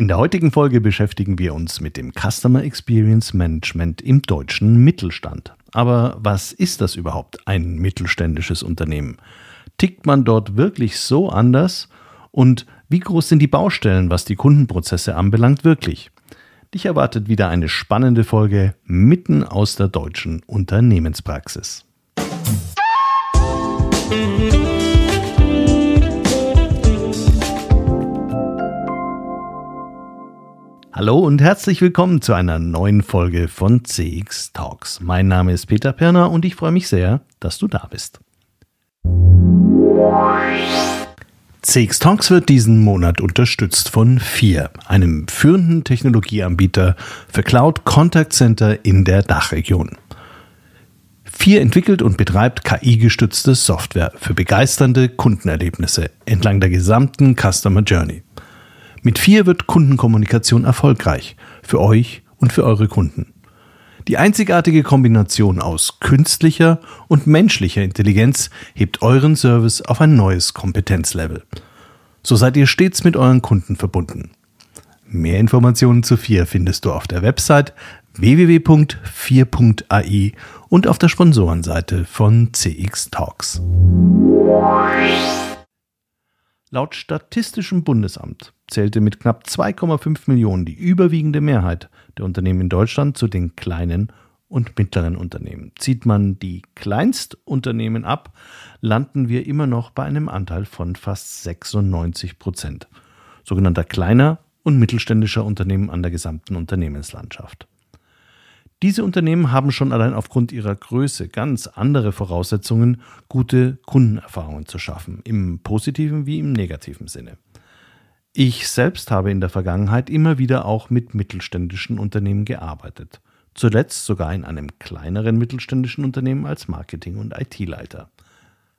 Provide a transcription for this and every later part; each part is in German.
In der heutigen Folge beschäftigen wir uns mit dem Customer Experience Management im deutschen Mittelstand. Aber was ist das überhaupt, ein mittelständisches Unternehmen? Tickt man dort wirklich so anders? Und wie groß sind die Baustellen, was die Kundenprozesse anbelangt, wirklich? Dich erwartet wieder eine spannende Folge mitten aus der deutschen Unternehmenspraxis. Musik Hallo und herzlich willkommen zu einer neuen Folge von CX Talks. Mein Name ist Peter Perner und ich freue mich sehr, dass du da bist. CX Talks wird diesen Monat unterstützt von FIR, einem führenden Technologieanbieter für Cloud Contact Center in der Dachregion. FIR entwickelt und betreibt KI-gestützte Software für begeisternde Kundenerlebnisse entlang der gesamten Customer Journey. Mit vier wird Kundenkommunikation erfolgreich. Für euch und für eure Kunden. Die einzigartige Kombination aus künstlicher und menschlicher Intelligenz hebt euren Service auf ein neues Kompetenzlevel. So seid ihr stets mit euren Kunden verbunden. Mehr Informationen zu FIR findest du auf der Website www.4.ai und auf der Sponsorenseite von CX Talks. Laut Statistischem Bundesamt zählte mit knapp 2,5 Millionen die überwiegende Mehrheit der Unternehmen in Deutschland zu den kleinen und mittleren Unternehmen. Zieht man die Kleinstunternehmen ab, landen wir immer noch bei einem Anteil von fast 96 Prozent sogenannter kleiner und mittelständischer Unternehmen an der gesamten Unternehmenslandschaft. Diese Unternehmen haben schon allein aufgrund ihrer Größe ganz andere Voraussetzungen, gute Kundenerfahrungen zu schaffen, im positiven wie im negativen Sinne. Ich selbst habe in der Vergangenheit immer wieder auch mit mittelständischen Unternehmen gearbeitet, zuletzt sogar in einem kleineren mittelständischen Unternehmen als Marketing- und IT-Leiter.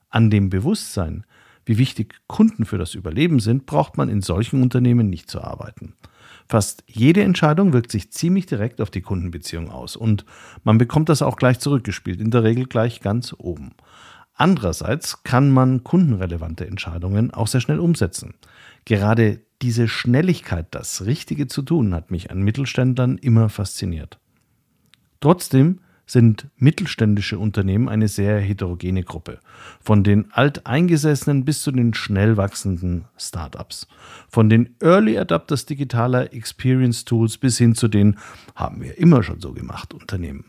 An dem Bewusstsein, wie wichtig Kunden für das Überleben sind, braucht man in solchen Unternehmen nicht zu arbeiten. Fast jede Entscheidung wirkt sich ziemlich direkt auf die Kundenbeziehung aus und man bekommt das auch gleich zurückgespielt, in der Regel gleich ganz oben. Andererseits kann man kundenrelevante Entscheidungen auch sehr schnell umsetzen. Gerade diese Schnelligkeit, das Richtige zu tun, hat mich an Mittelständlern immer fasziniert. Trotzdem sind mittelständische Unternehmen eine sehr heterogene Gruppe. Von den Alteingesessenen bis zu den schnell wachsenden Startups. Von den Early Adapters digitaler Experience Tools bis hin zu den haben wir immer schon so gemacht Unternehmen.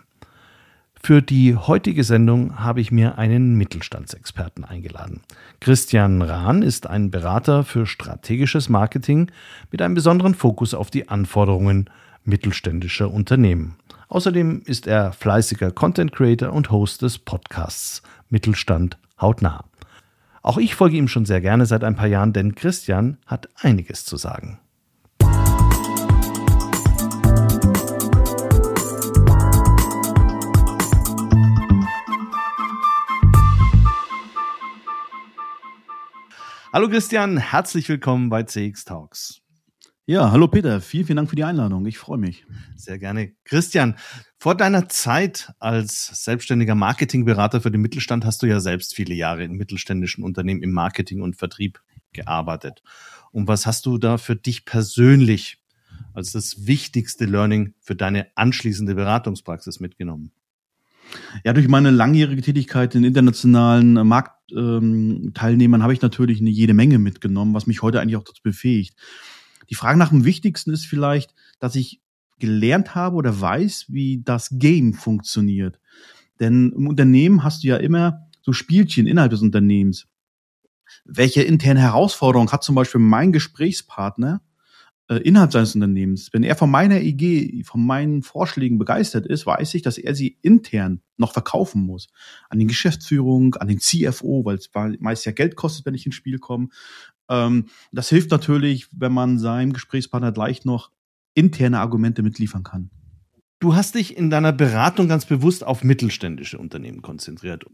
Für die heutige Sendung habe ich mir einen Mittelstandsexperten eingeladen. Christian Rahn ist ein Berater für strategisches Marketing mit einem besonderen Fokus auf die Anforderungen mittelständischer Unternehmen. Außerdem ist er fleißiger Content Creator und Host des Podcasts Mittelstand hautnah. Auch ich folge ihm schon sehr gerne seit ein paar Jahren, denn Christian hat einiges zu sagen. Hallo Christian, herzlich willkommen bei CX Talks. Ja, hallo Peter, vielen, vielen Dank für die Einladung. Ich freue mich. Sehr gerne. Christian, vor deiner Zeit als selbstständiger Marketingberater für den Mittelstand hast du ja selbst viele Jahre in mittelständischen Unternehmen im Marketing und Vertrieb gearbeitet. Und was hast du da für dich persönlich als das wichtigste Learning für deine anschließende Beratungspraxis mitgenommen? Ja, durch meine langjährige Tätigkeit in internationalen äh, Marktteilnehmern ähm, habe ich natürlich eine jede Menge mitgenommen, was mich heute eigentlich auch dazu befähigt. Die Frage nach dem Wichtigsten ist vielleicht, dass ich gelernt habe oder weiß, wie das Game funktioniert. Denn im Unternehmen hast du ja immer so Spielchen innerhalb des Unternehmens. Welche interne Herausforderung hat zum Beispiel mein Gesprächspartner äh, innerhalb seines Unternehmens? Wenn er von meiner IG, e von meinen Vorschlägen begeistert ist, weiß ich, dass er sie intern noch verkaufen muss. An die Geschäftsführung, an den CFO, weil es meist ja Geld kostet, wenn ich ins Spiel komme, ähm, das hilft natürlich, wenn man seinem Gesprächspartner gleich noch interne Argumente mitliefern kann. Du hast dich in deiner Beratung ganz bewusst auf mittelständische Unternehmen konzentriert.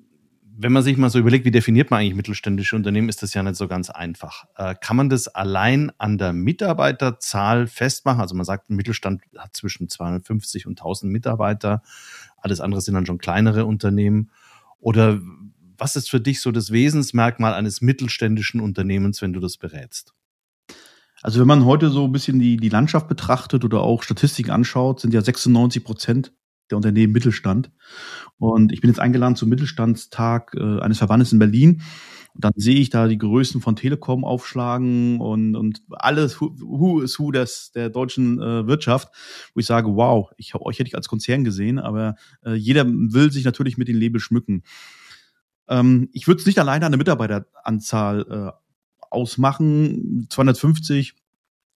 Wenn man sich mal so überlegt, wie definiert man eigentlich mittelständische Unternehmen, ist das ja nicht so ganz einfach. Äh, kann man das allein an der Mitarbeiterzahl festmachen? Also man sagt, ein Mittelstand hat zwischen 250 und 1000 Mitarbeiter. Alles andere sind dann schon kleinere Unternehmen. Oder was ist für dich so das Wesensmerkmal eines mittelständischen Unternehmens, wenn du das berätst? Also wenn man heute so ein bisschen die, die Landschaft betrachtet oder auch Statistiken anschaut, sind ja 96 Prozent der Unternehmen Mittelstand. Und ich bin jetzt eingeladen zum Mittelstandstag äh, eines Verbandes in Berlin. Und dann sehe ich da die Größen von Telekom aufschlagen und, und alles, who, who is who des, der deutschen äh, Wirtschaft, wo ich sage, wow, ich hab, euch hätte ich als Konzern gesehen, aber äh, jeder will sich natürlich mit dem Label schmücken. Ähm, ich würde es nicht alleine an der Mitarbeiteranzahl äh, ausmachen. 250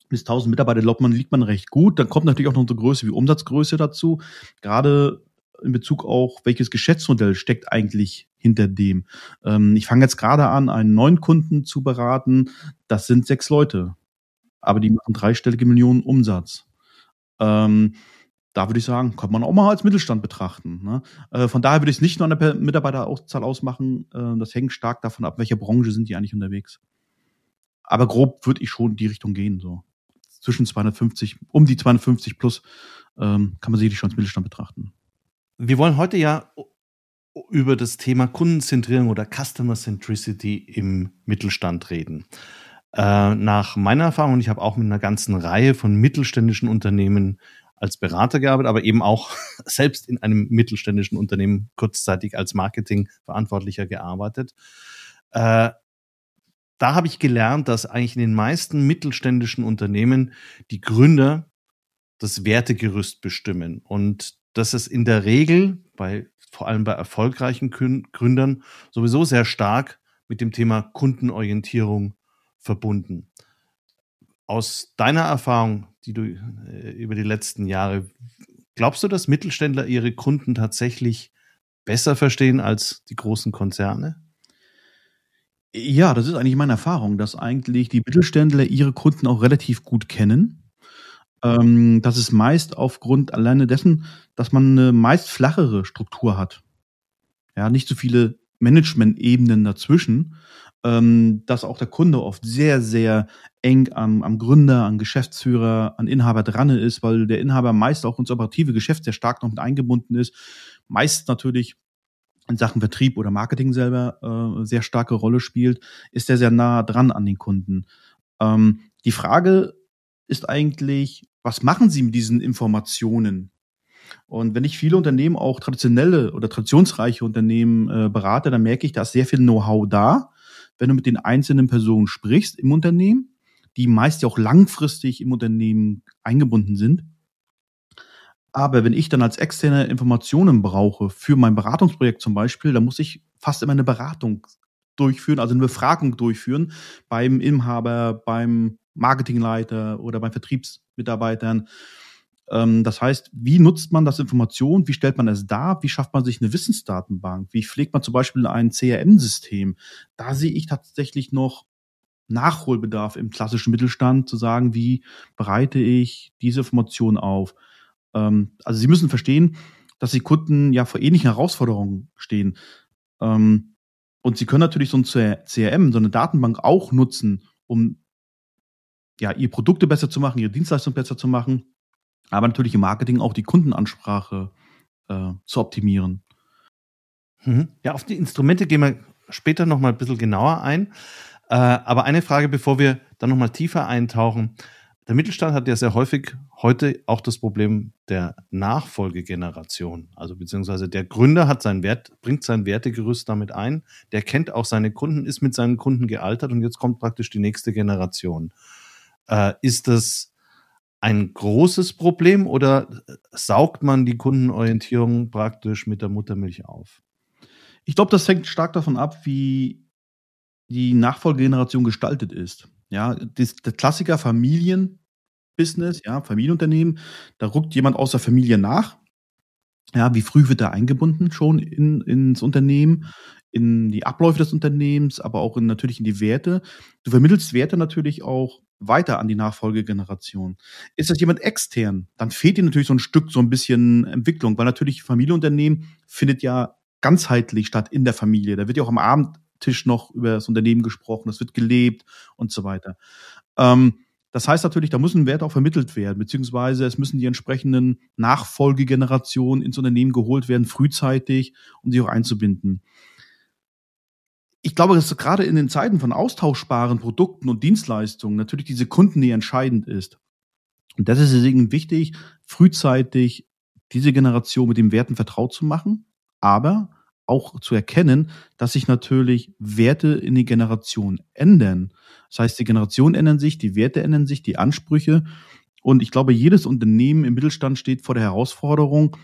bis 1000 Mitarbeiter, glaubt man, liegt man recht gut. Dann kommt natürlich auch noch so Größe wie Umsatzgröße dazu. Gerade in Bezug auch, welches Geschäftsmodell steckt eigentlich hinter dem. Ähm, ich fange jetzt gerade an, einen neuen Kunden zu beraten. Das sind sechs Leute, aber die machen dreistellige Millionen Umsatz. Ähm, da würde ich sagen, kann man auch mal als Mittelstand betrachten. Ne? Äh, von daher würde ich es nicht nur an der Mitarbeiterzahl ausmachen. Äh, das hängt stark davon ab, welcher Branche sind die eigentlich unterwegs. Aber grob würde ich schon in die Richtung gehen. So zwischen 250, um die 250 plus ähm, kann man sicherlich schon als Mittelstand betrachten. Wir wollen heute ja über das Thema Kundenzentrierung oder Customer Centricity im Mittelstand reden. Äh, nach meiner Erfahrung, und ich habe auch mit einer ganzen Reihe von mittelständischen Unternehmen als Berater gearbeitet, aber eben auch selbst in einem mittelständischen Unternehmen kurzzeitig als Marketingverantwortlicher gearbeitet. Äh, da habe ich gelernt, dass eigentlich in den meisten mittelständischen Unternehmen die Gründer das Wertegerüst bestimmen und dass es in der Regel bei vor allem bei erfolgreichen Gründern sowieso sehr stark mit dem Thema Kundenorientierung verbunden aus deiner Erfahrung, die du äh, über die letzten Jahre, glaubst du, dass Mittelständler ihre Kunden tatsächlich besser verstehen als die großen Konzerne? Ja, das ist eigentlich meine Erfahrung, dass eigentlich die Mittelständler ihre Kunden auch relativ gut kennen. Ähm, das ist meist aufgrund alleine dessen, dass man eine meist flachere Struktur hat. Ja, nicht so viele Management-Ebenen dazwischen, ähm, dass auch der Kunde oft sehr, sehr eng am, am Gründer, an Geschäftsführer, an Inhaber dran ist, weil der Inhaber meist auch ins operative Geschäft sehr stark noch mit eingebunden ist. Meist natürlich in Sachen Vertrieb oder Marketing selber äh, sehr starke Rolle spielt, ist er sehr nah dran an den Kunden. Ähm, die Frage ist eigentlich, was machen Sie mit diesen Informationen? Und wenn ich viele Unternehmen, auch traditionelle oder traditionsreiche Unternehmen äh, berate, dann merke ich, da ist sehr viel Know-how da wenn du mit den einzelnen Personen sprichst im Unternehmen, die meist ja auch langfristig im Unternehmen eingebunden sind. Aber wenn ich dann als externe Informationen brauche für mein Beratungsprojekt zum Beispiel, dann muss ich fast immer eine Beratung durchführen, also eine Befragung durchführen beim Inhaber, beim Marketingleiter oder bei Vertriebsmitarbeitern. Ähm, das heißt, wie nutzt man das Information? Wie stellt man es dar? Wie schafft man sich eine Wissensdatenbank? Wie pflegt man zum Beispiel ein CRM-System? Da sehe ich tatsächlich noch Nachholbedarf im klassischen Mittelstand zu sagen, wie bereite ich diese Information auf? Ähm, also Sie müssen verstehen, dass die Kunden ja vor ähnlichen Herausforderungen stehen. Ähm, und Sie können natürlich so ein CRM, so eine Datenbank auch nutzen, um ja, ihr Produkte besser zu machen, Ihre Dienstleistung besser zu machen aber natürlich im Marketing auch die Kundenansprache äh, zu optimieren. Mhm. Ja, auf die Instrumente gehen wir später nochmal ein bisschen genauer ein. Äh, aber eine Frage, bevor wir dann nochmal tiefer eintauchen. Der Mittelstand hat ja sehr häufig heute auch das Problem der Nachfolgegeneration. Also beziehungsweise der Gründer hat seinen Wert, bringt sein Wertegerüst damit ein, der kennt auch seine Kunden, ist mit seinen Kunden gealtert und jetzt kommt praktisch die nächste Generation. Äh, ist das ein großes Problem oder saugt man die Kundenorientierung praktisch mit der Muttermilch auf? Ich glaube, das hängt stark davon ab, wie die Nachfolgegeneration gestaltet ist. Ja, das, der Klassiker Familienbusiness, ja, Familienunternehmen, da rückt jemand aus der Familie nach. Ja, wie früh wird er eingebunden schon in, ins Unternehmen, in die Abläufe des Unternehmens, aber auch in, natürlich in die Werte. Du vermittelst Werte natürlich auch weiter an die Nachfolgegeneration. Ist das jemand extern, dann fehlt dir natürlich so ein Stück, so ein bisschen Entwicklung, weil natürlich Familienunternehmen findet ja ganzheitlich statt in der Familie. Da wird ja auch am Abendtisch noch über das Unternehmen gesprochen, das wird gelebt und so weiter. Ähm, das heißt natürlich, da muss ein Wert auch vermittelt werden, beziehungsweise es müssen die entsprechenden Nachfolgegenerationen ins Unternehmen geholt werden, frühzeitig, um sie auch einzubinden ich glaube, dass gerade in den Zeiten von austauschbaren Produkten und Dienstleistungen natürlich diese Kundennähe entscheidend ist. Und das ist deswegen wichtig, frühzeitig diese Generation mit den Werten vertraut zu machen, aber auch zu erkennen, dass sich natürlich Werte in die Generation ändern. Das heißt, die Generation ändern sich, die Werte ändern sich, die Ansprüche. Und ich glaube, jedes Unternehmen im Mittelstand steht vor der Herausforderung,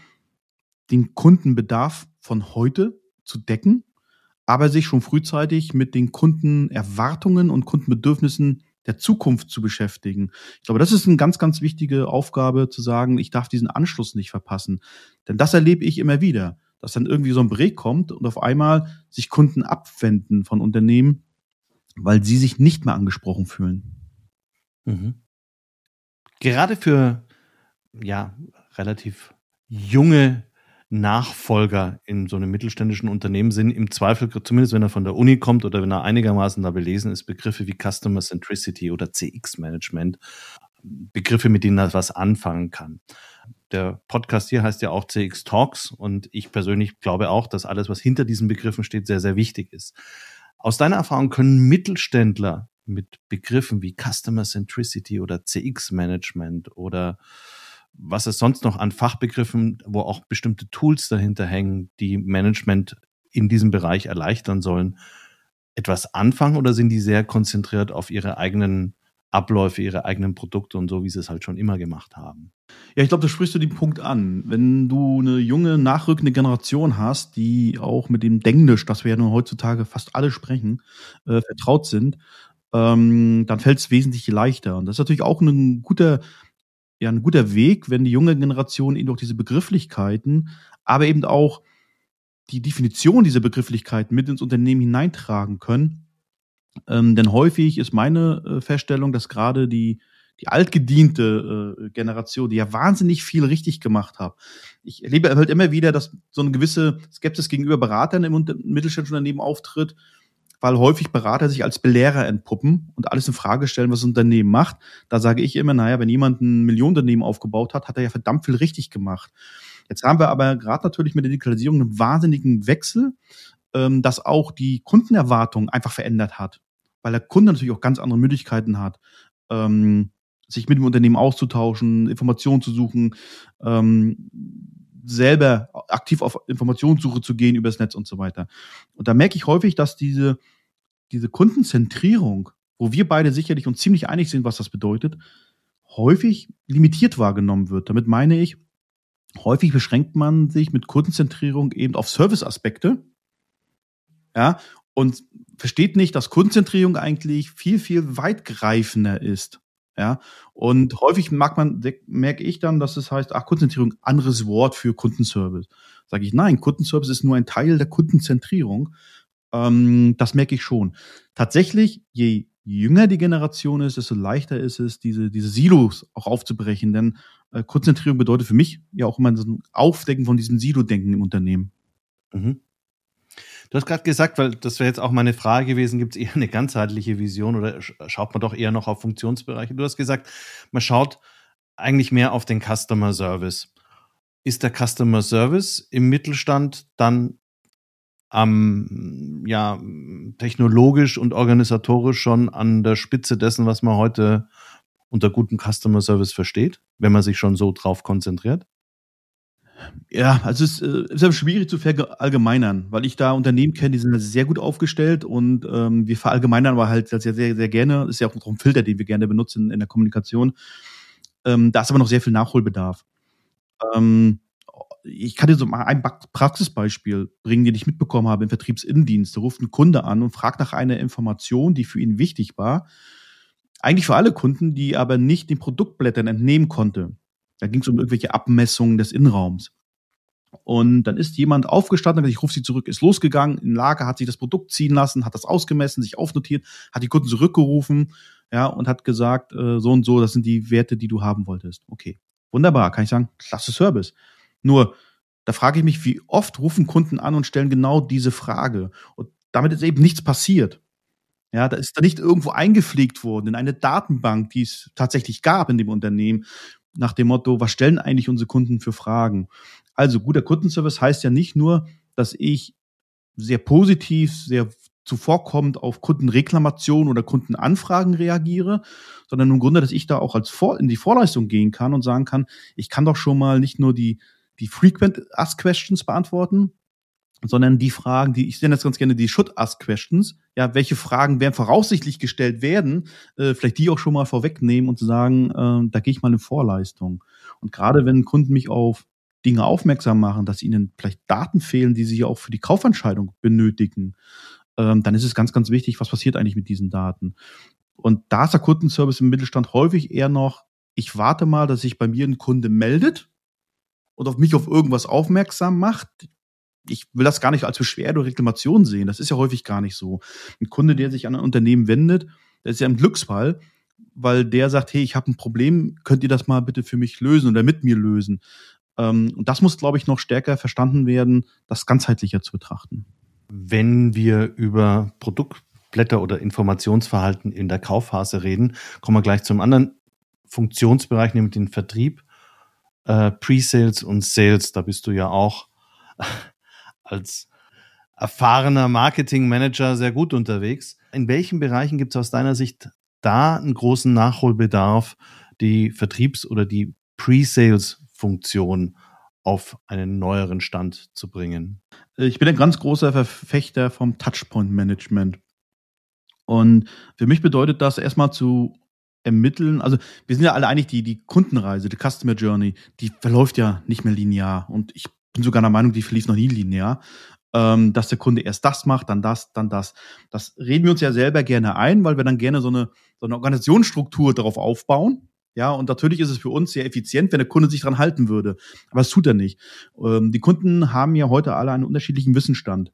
den Kundenbedarf von heute zu decken aber sich schon frühzeitig mit den Kundenerwartungen und Kundenbedürfnissen der Zukunft zu beschäftigen. Ich glaube, das ist eine ganz, ganz wichtige Aufgabe zu sagen, ich darf diesen Anschluss nicht verpassen. Denn das erlebe ich immer wieder, dass dann irgendwie so ein Break kommt und auf einmal sich Kunden abwenden von Unternehmen, weil sie sich nicht mehr angesprochen fühlen. Mhm. Gerade für, ja, relativ junge Nachfolger in so einem mittelständischen Unternehmen sind im Zweifel, zumindest wenn er von der Uni kommt oder wenn er einigermaßen da belesen ist, Begriffe wie Customer Centricity oder CX-Management, Begriffe, mit denen er was anfangen kann. Der Podcast hier heißt ja auch CX Talks und ich persönlich glaube auch, dass alles, was hinter diesen Begriffen steht, sehr, sehr wichtig ist. Aus deiner Erfahrung können Mittelständler mit Begriffen wie Customer Centricity oder CX-Management oder was es sonst noch an Fachbegriffen, wo auch bestimmte Tools dahinter hängen, die Management in diesem Bereich erleichtern sollen, etwas anfangen oder sind die sehr konzentriert auf ihre eigenen Abläufe, ihre eigenen Produkte und so, wie sie es halt schon immer gemacht haben? Ja, ich glaube, da sprichst du den Punkt an. Wenn du eine junge, nachrückende Generation hast, die auch mit dem Denglisch, das wir ja nur heutzutage fast alle sprechen, äh, vertraut sind, ähm, dann fällt es wesentlich leichter. Und das ist natürlich auch ein guter ja ein guter Weg, wenn die junge Generation eben durch diese Begrifflichkeiten, aber eben auch die Definition dieser Begrifflichkeiten mit ins Unternehmen hineintragen können. Ähm, denn häufig ist meine äh, Feststellung, dass gerade die, die altgediente äh, Generation, die ja wahnsinnig viel richtig gemacht hat. Ich erlebe halt immer wieder, dass so eine gewisse Skepsis gegenüber Beratern im mittelständischen Unternehmen auftritt weil häufig Berater sich als Belehrer entpuppen und alles in Frage stellen, was ein Unternehmen macht. Da sage ich immer, naja, wenn jemand ein Millionenunternehmen aufgebaut hat, hat er ja verdammt viel richtig gemacht. Jetzt haben wir aber gerade natürlich mit der Digitalisierung einen wahnsinnigen Wechsel, ähm, dass auch die Kundenerwartung einfach verändert hat, weil der Kunde natürlich auch ganz andere Möglichkeiten hat. Ähm, sich mit dem Unternehmen auszutauschen, Informationen zu suchen, ähm, selber aktiv auf Informationssuche zu gehen übers Netz und so weiter. Und da merke ich häufig, dass diese, diese Kundenzentrierung, wo wir beide sicherlich uns ziemlich einig sind, was das bedeutet, häufig limitiert wahrgenommen wird. Damit meine ich, häufig beschränkt man sich mit Kundenzentrierung eben auf Serviceaspekte. Ja, und versteht nicht, dass Kundenzentrierung eigentlich viel, viel weitgreifender ist. Ja, und häufig mag man, merke ich dann, dass es heißt, ach, Kundenzentrierung, anderes Wort für Kundenservice. Sage ich, nein, Kundenservice ist nur ein Teil der Kundenzentrierung. Ähm, das merke ich schon. Tatsächlich, je jünger die Generation ist, desto leichter ist es, diese, diese Silos auch aufzubrechen. Denn äh, Kundenzentrierung bedeutet für mich ja auch immer so ein Aufdecken von diesem Silo-Denken im Unternehmen. Mhm. Du hast gerade gesagt, weil das wäre jetzt auch meine Frage gewesen, gibt es eher eine ganzheitliche Vision oder schaut man doch eher noch auf Funktionsbereiche? Du hast gesagt, man schaut eigentlich mehr auf den Customer Service. Ist der Customer Service im Mittelstand dann am, ja, technologisch und organisatorisch schon an der Spitze dessen, was man heute unter gutem Customer Service versteht, wenn man sich schon so drauf konzentriert? Ja, also es äh, ist, es schwierig zu verallgemeinern, weil ich da Unternehmen kenne, die sind sehr gut aufgestellt und ähm, wir verallgemeinern aber halt sehr, sehr, sehr gerne. Ist ja auch ein Filter, den wir gerne benutzen in der Kommunikation. Ähm, da ist aber noch sehr viel Nachholbedarf. Ähm, ich kann dir so mal ein Praxisbeispiel bringen, den ich mitbekommen habe im Vertriebsinnendienst. Da ruft ein Kunde an und fragt nach einer Information, die für ihn wichtig war. Eigentlich für alle Kunden, die aber nicht den Produktblättern entnehmen konnte. Da ging es um irgendwelche Abmessungen des Innenraums. Und dann ist jemand aufgestanden, ich rufe sie zurück, ist losgegangen, in Lager, hat sich das Produkt ziehen lassen, hat das ausgemessen, sich aufnotiert, hat die Kunden zurückgerufen, ja, und hat gesagt, äh, so und so, das sind die Werte, die du haben wolltest. Okay. Wunderbar, kann ich sagen, klasse Service. Nur, da frage ich mich, wie oft rufen Kunden an und stellen genau diese Frage. Und damit ist eben nichts passiert. Ja, da ist da nicht irgendwo eingepflegt worden in eine Datenbank, die es tatsächlich gab in dem Unternehmen, nach dem Motto, was stellen eigentlich unsere Kunden für Fragen? Also guter Kundenservice heißt ja nicht nur, dass ich sehr positiv, sehr zuvorkommend auf Kundenreklamationen oder Kundenanfragen reagiere, sondern im Grunde, dass ich da auch als Vor in die Vorleistung gehen kann und sagen kann, ich kann doch schon mal nicht nur die, die Frequent Ask Questions beantworten, sondern die Fragen, die ich nenne das ganz gerne die Should Ask Questions. Ja, welche Fragen werden voraussichtlich gestellt werden? Äh, vielleicht die auch schon mal vorwegnehmen und zu sagen, äh, da gehe ich mal in Vorleistung. Und gerade wenn Kunden mich auf Dinge aufmerksam machen, dass ihnen vielleicht Daten fehlen, die sie auch für die Kaufentscheidung benötigen, ähm, dann ist es ganz, ganz wichtig, was passiert eigentlich mit diesen Daten. Und da ist der Kundenservice im Mittelstand häufig eher noch, ich warte mal, dass sich bei mir ein Kunde meldet und auf mich auf irgendwas aufmerksam macht ich will das gar nicht als Beschwerde oder Reklamation sehen. Das ist ja häufig gar nicht so. Ein Kunde, der sich an ein Unternehmen wendet, das ist ja ein Glücksfall, weil der sagt, hey, ich habe ein Problem, könnt ihr das mal bitte für mich lösen oder mit mir lösen? Ähm, und das muss, glaube ich, noch stärker verstanden werden, das ganzheitlicher zu betrachten. Wenn wir über Produktblätter oder Informationsverhalten in der Kaufphase reden, kommen wir gleich zum anderen Funktionsbereich, nämlich den Vertrieb, äh, Pre-Sales und Sales. Da bist du ja auch als erfahrener Marketingmanager sehr gut unterwegs. In welchen Bereichen gibt es aus deiner Sicht da einen großen Nachholbedarf, die Vertriebs- oder die Pre-Sales-Funktion auf einen neueren Stand zu bringen? Ich bin ein ganz großer Verfechter vom Touchpoint-Management. Und für mich bedeutet das erstmal zu ermitteln. Also wir sind ja alle eigentlich die, die Kundenreise, die Customer Journey, die verläuft ja nicht mehr linear. Und ich bin sogar der Meinung, die verlief noch nie linear, ähm, dass der Kunde erst das macht, dann das, dann das. Das reden wir uns ja selber gerne ein, weil wir dann gerne so eine, so eine Organisationsstruktur darauf aufbauen. Ja, und natürlich ist es für uns sehr effizient, wenn der Kunde sich dran halten würde. Aber das tut er nicht. Ähm, die Kunden haben ja heute alle einen unterschiedlichen Wissensstand.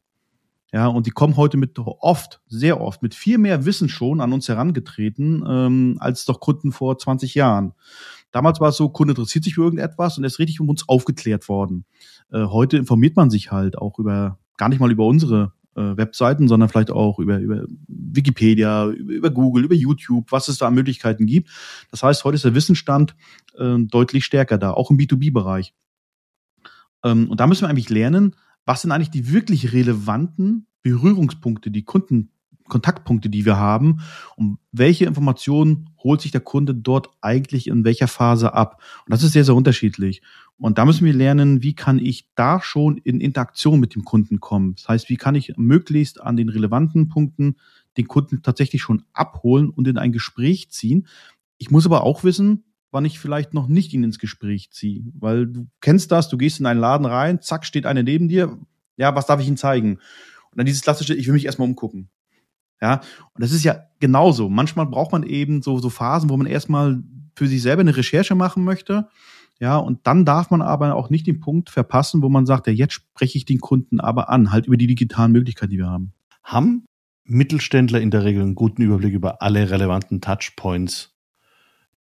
Ja, und die kommen heute mit oft, sehr oft, mit viel mehr Wissen schon an uns herangetreten, ähm, als doch Kunden vor 20 Jahren. Damals war es so, Kunde interessiert sich für irgendetwas und er ist richtig um uns aufgeklärt worden. Äh, heute informiert man sich halt auch über, gar nicht mal über unsere äh, Webseiten, sondern vielleicht auch über, über Wikipedia, über, über, Google, über YouTube, was es da an Möglichkeiten gibt. Das heißt, heute ist der Wissensstand äh, deutlich stärker da, auch im B2B-Bereich. Ähm, und da müssen wir eigentlich lernen, was sind eigentlich die wirklich relevanten Berührungspunkte, die Kunden Kontaktpunkte, die wir haben und welche Informationen holt sich der Kunde dort eigentlich in welcher Phase ab. Und das ist sehr, sehr unterschiedlich. Und da müssen wir lernen, wie kann ich da schon in Interaktion mit dem Kunden kommen. Das heißt, wie kann ich möglichst an den relevanten Punkten den Kunden tatsächlich schon abholen und in ein Gespräch ziehen. Ich muss aber auch wissen, wann ich vielleicht noch nicht ihn ins Gespräch ziehe, weil du kennst das, du gehst in einen Laden rein, zack, steht einer neben dir, ja, was darf ich Ihnen zeigen? Und dann dieses klassische, ich will mich erstmal umgucken. Ja, und das ist ja genauso. Manchmal braucht man eben so, so Phasen, wo man erstmal für sich selber eine Recherche machen möchte. Ja, und dann darf man aber auch nicht den Punkt verpassen, wo man sagt, ja, jetzt spreche ich den Kunden aber an, halt über die digitalen Möglichkeiten, die wir haben. Haben Mittelständler in der Regel einen guten Überblick über alle relevanten Touchpoints,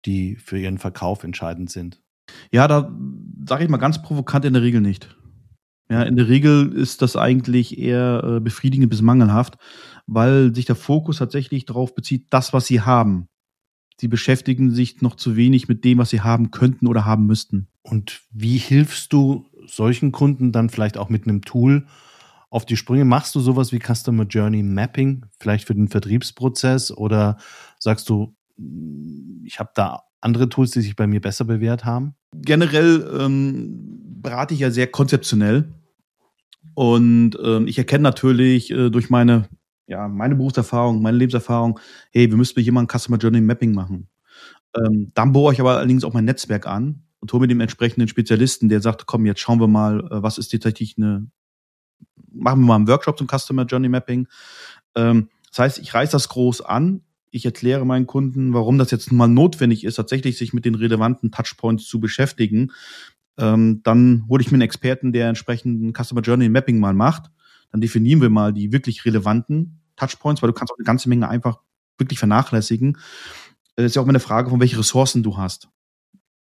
die für ihren Verkauf entscheidend sind? Ja, da sage ich mal ganz provokant in der Regel nicht. Ja, in der Regel ist das eigentlich eher äh, befriedigend bis mangelhaft, weil sich der Fokus tatsächlich darauf bezieht, das, was sie haben. Sie beschäftigen sich noch zu wenig mit dem, was sie haben könnten oder haben müssten. Und wie hilfst du solchen Kunden dann vielleicht auch mit einem Tool auf die Sprünge? Machst du sowas wie Customer Journey Mapping, vielleicht für den Vertriebsprozess? Oder sagst du, hm, ich habe da andere Tools, die sich bei mir besser bewährt haben? Generell ähm, berate ich ja sehr konzeptionell. Und ähm, ich erkenne natürlich äh, durch meine, ja, meine Berufserfahrung, meine Lebenserfahrung, hey, wir müssen mit jemandem Customer Journey Mapping machen. Ähm, dann bohre ich aber allerdings auch mein Netzwerk an und hole mir den entsprechenden Spezialisten, der sagt, komm, jetzt schauen wir mal, äh, was ist tatsächlich eine, machen wir mal einen Workshop zum Customer Journey Mapping. Ähm, das heißt, ich reiß das groß an, ich erkläre meinen Kunden, warum das jetzt mal notwendig ist, tatsächlich sich mit den relevanten Touchpoints zu beschäftigen, ähm, dann hole ich mir einen Experten, der entsprechenden Customer Journey Mapping mal macht. Dann definieren wir mal die wirklich relevanten Touchpoints, weil du kannst auch eine ganze Menge einfach wirklich vernachlässigen. Das äh, ist ja auch immer eine Frage, von welchen Ressourcen du hast.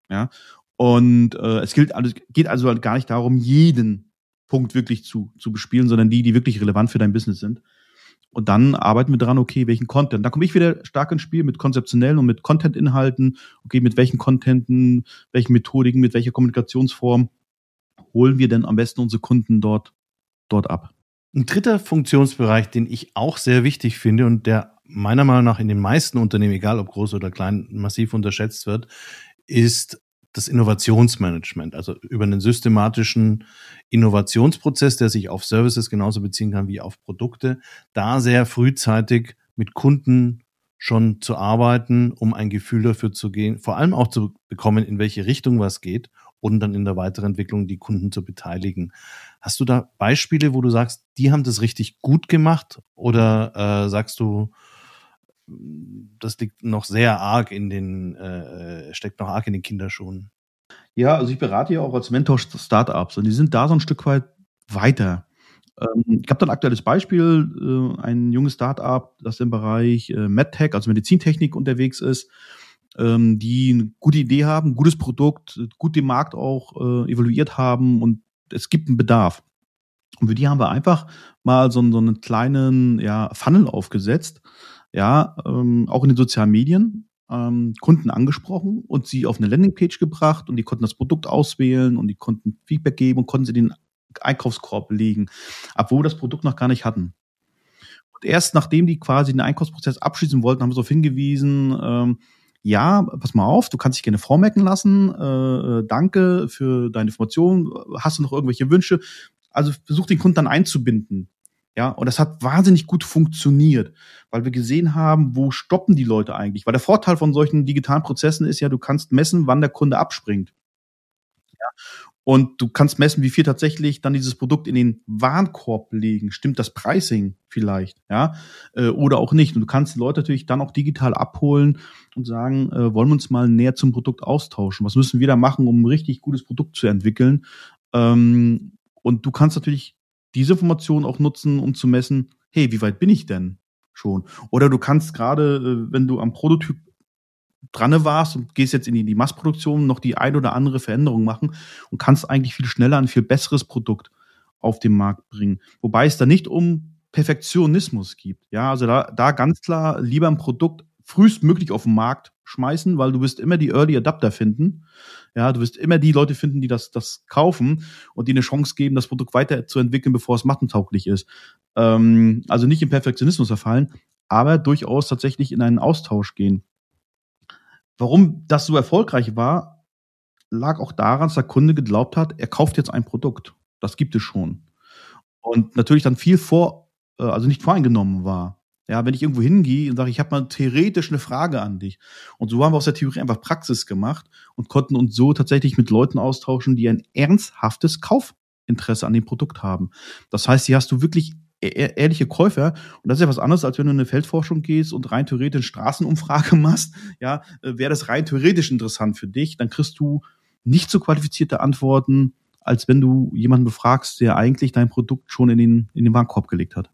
Ja. Und äh, es gilt, also, geht also halt gar nicht darum, jeden Punkt wirklich zu, zu bespielen, sondern die, die wirklich relevant für dein Business sind. Und dann arbeiten wir dran, okay, welchen Content. Da komme ich wieder stark ins Spiel mit konzeptionellen und mit Content-Inhalten. Okay, mit welchen Contenten, welchen Methodiken, mit welcher Kommunikationsform holen wir denn am besten unsere Kunden dort, dort ab? Ein dritter Funktionsbereich, den ich auch sehr wichtig finde und der meiner Meinung nach in den meisten Unternehmen, egal ob groß oder klein, massiv unterschätzt wird, ist das Innovationsmanagement, also über einen systematischen Innovationsprozess, der sich auf Services genauso beziehen kann wie auf Produkte, da sehr frühzeitig mit Kunden schon zu arbeiten, um ein Gefühl dafür zu gehen, vor allem auch zu bekommen, in welche Richtung was geht und dann in der weiteren Entwicklung die Kunden zu beteiligen. Hast du da Beispiele, wo du sagst, die haben das richtig gut gemacht oder äh, sagst du, das liegt noch sehr arg in den, äh, äh, steckt noch arg in den Kinderschuhen. Ja, also ich berate ja auch als Mentor Startups und die sind da so ein Stück weit weiter. Ähm, ich habe da ein aktuelles Beispiel, äh, ein junges Startup, das im Bereich äh, MedTech, also Medizintechnik unterwegs ist, ähm, die eine gute Idee haben, gutes Produkt, gut den Markt auch äh, evaluiert haben und es gibt einen Bedarf. Und für die haben wir einfach mal so, so einen kleinen ja, Funnel aufgesetzt, ja, ähm, auch in den sozialen Medien, ähm, Kunden angesprochen und sie auf eine Landingpage gebracht und die konnten das Produkt auswählen und die konnten Feedback geben und konnten sie den Einkaufskorb legen, obwohl wir das Produkt noch gar nicht hatten. Und erst nachdem die quasi den Einkaufsprozess abschließen wollten, haben sie darauf hingewiesen, ähm, ja, pass mal auf, du kannst dich gerne vormerken lassen. Äh, äh, danke für deine Information. Hast du noch irgendwelche Wünsche? Also versuch den Kunden dann einzubinden. Ja, und das hat wahnsinnig gut funktioniert, weil wir gesehen haben, wo stoppen die Leute eigentlich. Weil der Vorteil von solchen digitalen Prozessen ist ja, du kannst messen, wann der Kunde abspringt. Ja, und du kannst messen, wie viel tatsächlich dann dieses Produkt in den Warenkorb legen. Stimmt das Pricing vielleicht, ja, äh, oder auch nicht. Und du kannst die Leute natürlich dann auch digital abholen und sagen, äh, wollen wir uns mal näher zum Produkt austauschen? Was müssen wir da machen, um ein richtig gutes Produkt zu entwickeln? Ähm, und du kannst natürlich diese Information auch nutzen, um zu messen, hey, wie weit bin ich denn schon? Oder du kannst gerade, äh, wenn du am Prototyp dran warst und gehst jetzt in die Massproduktion, noch die ein oder andere Veränderung machen und kannst eigentlich viel schneller ein viel besseres Produkt auf den Markt bringen. Wobei es da nicht um Perfektionismus gibt. Ja, also da, da ganz klar lieber ein Produkt frühestmöglich auf den Markt schmeißen, weil du wirst immer die Early Adapter finden ja, du wirst immer die Leute finden, die das, das kaufen und die eine Chance geben, das Produkt weiterzuentwickeln, bevor es mattentauglich ist. Ähm, also nicht im Perfektionismus verfallen, aber durchaus tatsächlich in einen Austausch gehen. Warum das so erfolgreich war, lag auch daran, dass der Kunde geglaubt hat, er kauft jetzt ein Produkt. Das gibt es schon. Und natürlich dann viel vor, äh, also nicht voreingenommen war. Ja, wenn ich irgendwo hingehe und sage, ich habe mal theoretisch eine Frage an dich. Und so haben wir aus der Theorie einfach Praxis gemacht und konnten uns so tatsächlich mit Leuten austauschen, die ein ernsthaftes Kaufinteresse an dem Produkt haben. Das heißt, hier hast du wirklich e-, e-, ehrliche Käufer. Und das ist ja was anderes, als wenn du in eine Feldforschung gehst und rein theoretisch Straßenumfrage machst. Ja, äh, wäre das rein theoretisch interessant für dich, dann kriegst du nicht so qualifizierte Antworten, als wenn du jemanden befragst, der eigentlich dein Produkt schon in den, in den Warenkorb gelegt hat.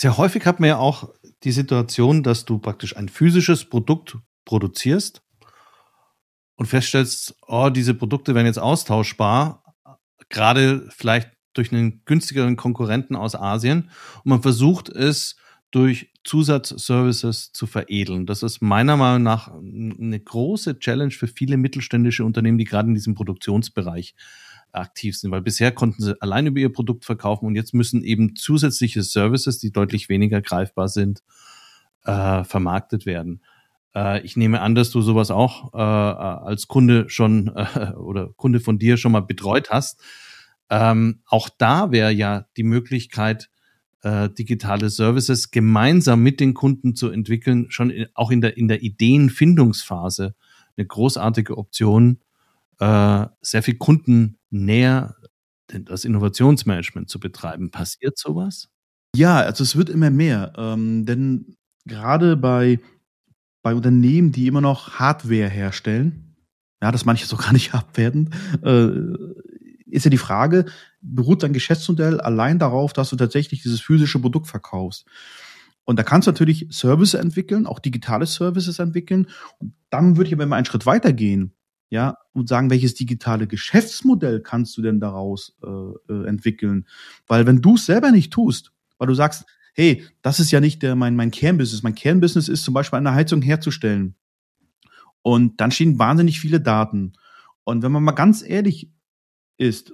Sehr häufig hat man ja auch die Situation, dass du praktisch ein physisches Produkt produzierst und feststellst, oh, diese Produkte werden jetzt austauschbar, gerade vielleicht durch einen günstigeren Konkurrenten aus Asien. Und man versucht es durch Zusatzservices zu veredeln. Das ist meiner Meinung nach eine große Challenge für viele mittelständische Unternehmen, die gerade in diesem Produktionsbereich äh, aktiv sind, weil bisher konnten sie allein über ihr Produkt verkaufen und jetzt müssen eben zusätzliche Services, die deutlich weniger greifbar sind, äh, vermarktet werden. Äh, ich nehme an, dass du sowas auch äh, als Kunde schon äh, oder Kunde von dir schon mal betreut hast. Ähm, auch da wäre ja die Möglichkeit, äh, digitale Services gemeinsam mit den Kunden zu entwickeln, schon in, auch in der, in der Ideenfindungsphase eine großartige Option, äh, sehr viel kundennäher das Innovationsmanagement zu betreiben. Passiert sowas? Ja, also es wird immer mehr, ähm, denn gerade bei, bei Unternehmen, die immer noch Hardware herstellen, ja, das manche so gar nicht abwertend, äh, ist ja die Frage, beruht dein Geschäftsmodell allein darauf, dass du tatsächlich dieses physische Produkt verkaufst? Und da kannst du natürlich Services entwickeln, auch digitale Services entwickeln. Und dann würde ich aber immer einen Schritt weiter gehen ja, und sagen, welches digitale Geschäftsmodell kannst du denn daraus äh, äh entwickeln? Weil wenn du es selber nicht tust, weil du sagst, hey, das ist ja nicht der, mein, mein Kernbusiness. Mein Kernbusiness ist zum Beispiel eine Heizung herzustellen. Und dann stehen wahnsinnig viele Daten. Und wenn man mal ganz ehrlich ist,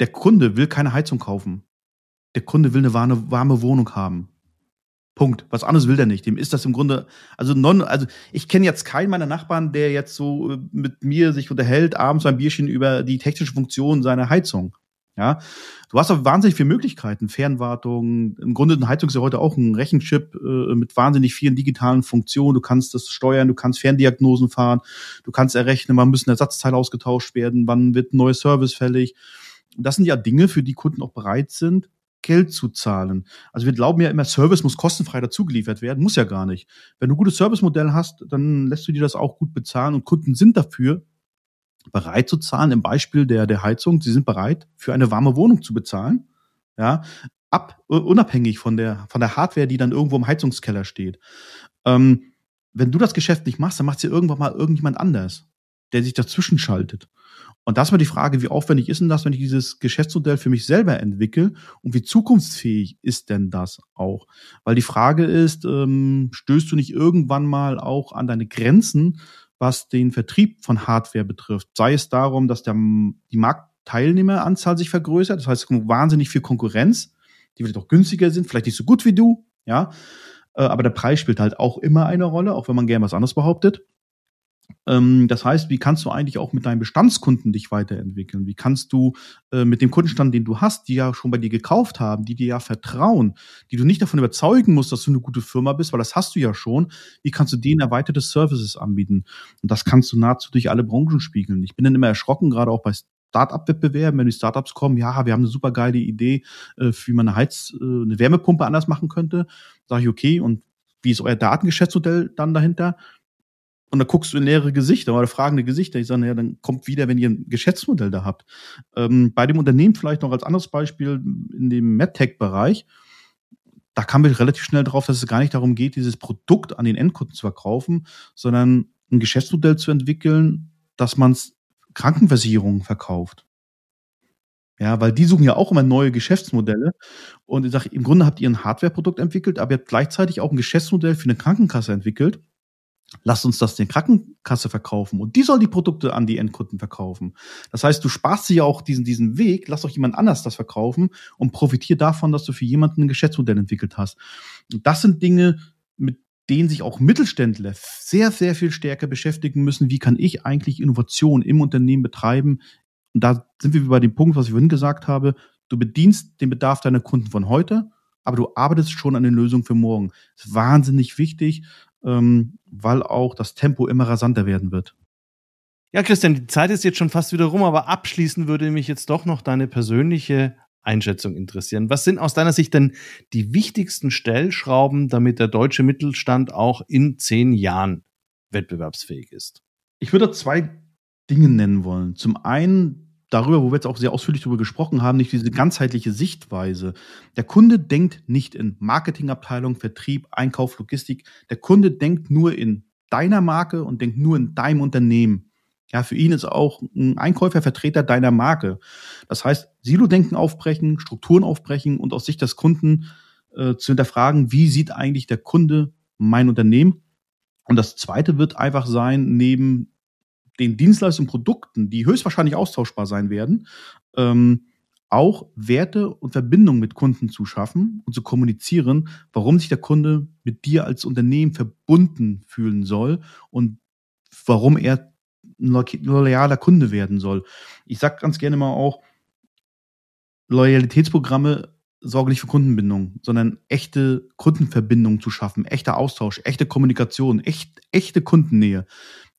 der Kunde will keine Heizung kaufen. Der Kunde will eine warme, warme Wohnung haben. Punkt. Was anderes will der nicht. Dem ist das im Grunde, also non, also ich kenne jetzt keinen meiner Nachbarn, der jetzt so äh, mit mir sich unterhält, abends beim Bierchen über die technische Funktion seiner Heizung. Ja, du hast auch wahnsinnig viele Möglichkeiten, Fernwartung. Im Grunde eine Heizung ist ja heute auch ein Rechenchip äh, mit wahnsinnig vielen digitalen Funktionen. Du kannst das steuern, du kannst Ferndiagnosen fahren, du kannst errechnen, wann müssen Ersatzteile ausgetauscht werden, wann wird ein neues Service fällig. das sind ja Dinge, für die Kunden auch bereit sind, Geld zu zahlen. Also wir glauben ja immer, Service muss kostenfrei dazugeliefert werden, muss ja gar nicht. Wenn du ein gutes Servicemodell hast, dann lässt du dir das auch gut bezahlen und Kunden sind dafür bereit zu zahlen. Im Beispiel der, der Heizung, sie sind bereit, für eine warme Wohnung zu bezahlen. Ja, ab, unabhängig von der, von der Hardware, die dann irgendwo im Heizungskeller steht. Ähm, wenn du das Geschäft nicht machst, dann macht es ja irgendwann mal irgendjemand anders der sich dazwischen schaltet. Und das war die Frage, wie aufwendig ist denn das, wenn ich dieses Geschäftsmodell für mich selber entwickle und wie zukunftsfähig ist denn das auch? Weil die Frage ist, ähm, stößt du nicht irgendwann mal auch an deine Grenzen, was den Vertrieb von Hardware betrifft? Sei es darum, dass der, die Marktteilnehmeranzahl sich vergrößert, das heißt es kommt wahnsinnig viel Konkurrenz, die vielleicht auch günstiger sind, vielleicht nicht so gut wie du, ja. Äh, aber der Preis spielt halt auch immer eine Rolle, auch wenn man gern was anderes behauptet. Ähm, das heißt, wie kannst du eigentlich auch mit deinen Bestandskunden dich weiterentwickeln? Wie kannst du äh, mit dem Kundenstand, den du hast, die ja schon bei dir gekauft haben, die dir ja vertrauen, die du nicht davon überzeugen musst, dass du eine gute Firma bist, weil das hast du ja schon, wie kannst du denen erweiterte Services anbieten? Und das kannst du nahezu durch alle Branchen spiegeln. Ich bin dann immer erschrocken, gerade auch bei Startup-Wettbewerben, wenn die Startups kommen, ja, wir haben eine super geile Idee, äh, wie man eine Heiz-, äh, eine Wärmepumpe anders machen könnte, sage ich, okay, und wie ist euer Datengeschäftsmodell dann dahinter? Und dann guckst du in leere Gesichter oder fragende Gesichter. Ich sage, naja, dann kommt wieder, wenn ihr ein Geschäftsmodell da habt. Ähm, bei dem Unternehmen vielleicht noch als anderes Beispiel in dem MedTech-Bereich. Da kam ich relativ schnell drauf, dass es gar nicht darum geht, dieses Produkt an den Endkunden zu verkaufen, sondern ein Geschäftsmodell zu entwickeln, dass man es Krankenversicherungen verkauft. Ja, weil die suchen ja auch immer neue Geschäftsmodelle. Und ich sage, im Grunde habt ihr ein Hardware-Produkt entwickelt, aber ihr habt gleichzeitig auch ein Geschäftsmodell für eine Krankenkasse entwickelt lass uns das den Krankenkasse verkaufen und die soll die Produkte an die Endkunden verkaufen. Das heißt, du sparst dir ja auch diesen, diesen Weg, lass doch jemand anders das verkaufen und profitier davon, dass du für jemanden ein Geschäftsmodell entwickelt hast. Und das sind Dinge, mit denen sich auch Mittelständler sehr, sehr viel stärker beschäftigen müssen. Wie kann ich eigentlich Innovation im Unternehmen betreiben? Und da sind wir bei dem Punkt, was ich vorhin gesagt habe. Du bedienst den Bedarf deiner Kunden von heute aber du arbeitest schon an den Lösungen für morgen. Das ist wahnsinnig wichtig ähm, weil auch das Tempo immer rasanter werden wird. Ja, Christian, die Zeit ist jetzt schon fast wieder rum, aber abschließend würde mich jetzt doch noch deine persönliche Einschätzung interessieren. Was sind aus deiner Sicht denn die wichtigsten Stellschrauben, damit der deutsche Mittelstand auch in zehn Jahren wettbewerbsfähig ist? Ich würde zwei Dinge nennen wollen. Zum einen darüber, wo wir jetzt auch sehr ausführlich darüber gesprochen haben, nicht diese ganzheitliche Sichtweise. Der Kunde denkt nicht in Marketingabteilung, Vertrieb, Einkauf, Logistik. Der Kunde denkt nur in deiner Marke und denkt nur in deinem Unternehmen. Ja, für ihn ist auch ein Einkäufer Vertreter deiner Marke. Das heißt, Silo-Denken aufbrechen, Strukturen aufbrechen und aus Sicht des Kunden äh, zu hinterfragen, wie sieht eigentlich der Kunde mein Unternehmen? Und das zweite wird einfach sein, neben den Dienstleistungen und Produkten, die höchstwahrscheinlich austauschbar sein werden, ähm, auch Werte und Verbindungen mit Kunden zu schaffen und zu kommunizieren, warum sich der Kunde mit dir als Unternehmen verbunden fühlen soll und warum er ein loyaler Kunde werden soll. Ich sage ganz gerne mal auch, Loyalitätsprogramme sorgen nicht für Kundenbindung, sondern echte Kundenverbindung zu schaffen, echter Austausch, echte Kommunikation, echt, echte Kundennähe.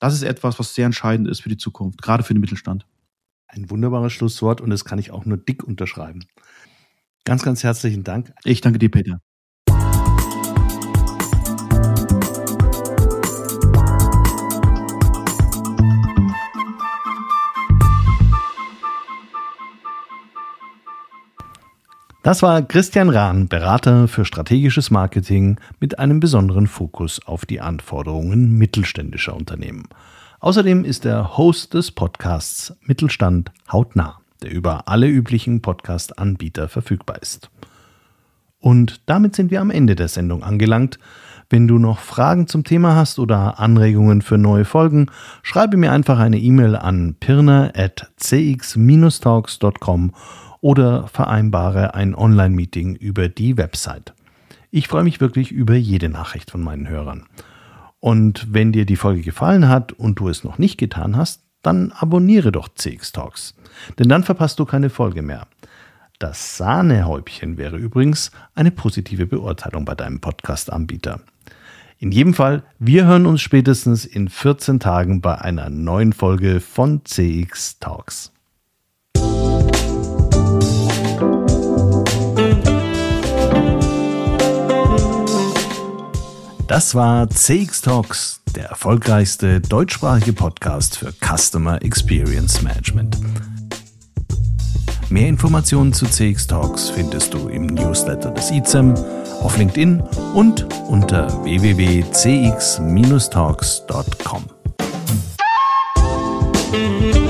Das ist etwas, was sehr entscheidend ist für die Zukunft, gerade für den Mittelstand. Ein wunderbares Schlusswort und das kann ich auch nur dick unterschreiben. Ganz, ganz herzlichen Dank. Ich danke dir, Peter. Das war Christian Rahn, Berater für strategisches Marketing mit einem besonderen Fokus auf die Anforderungen mittelständischer Unternehmen. Außerdem ist er Host des Podcasts Mittelstand hautnah, der über alle üblichen Podcast-Anbieter verfügbar ist. Und damit sind wir am Ende der Sendung angelangt. Wenn du noch Fragen zum Thema hast oder Anregungen für neue Folgen, schreibe mir einfach eine E-Mail an pirner.cx-talks.com oder vereinbare ein Online-Meeting über die Website. Ich freue mich wirklich über jede Nachricht von meinen Hörern. Und wenn dir die Folge gefallen hat und du es noch nicht getan hast, dann abonniere doch CX Talks, denn dann verpasst du keine Folge mehr. Das Sahnehäubchen wäre übrigens eine positive Beurteilung bei deinem Podcast-Anbieter. In jedem Fall, wir hören uns spätestens in 14 Tagen bei einer neuen Folge von CX Talks. Das war CX Talks, der erfolgreichste deutschsprachige Podcast für Customer Experience Management. Mehr Informationen zu CX Talks findest du im Newsletter des ICEM, auf LinkedIn und unter www.cx-talks.com.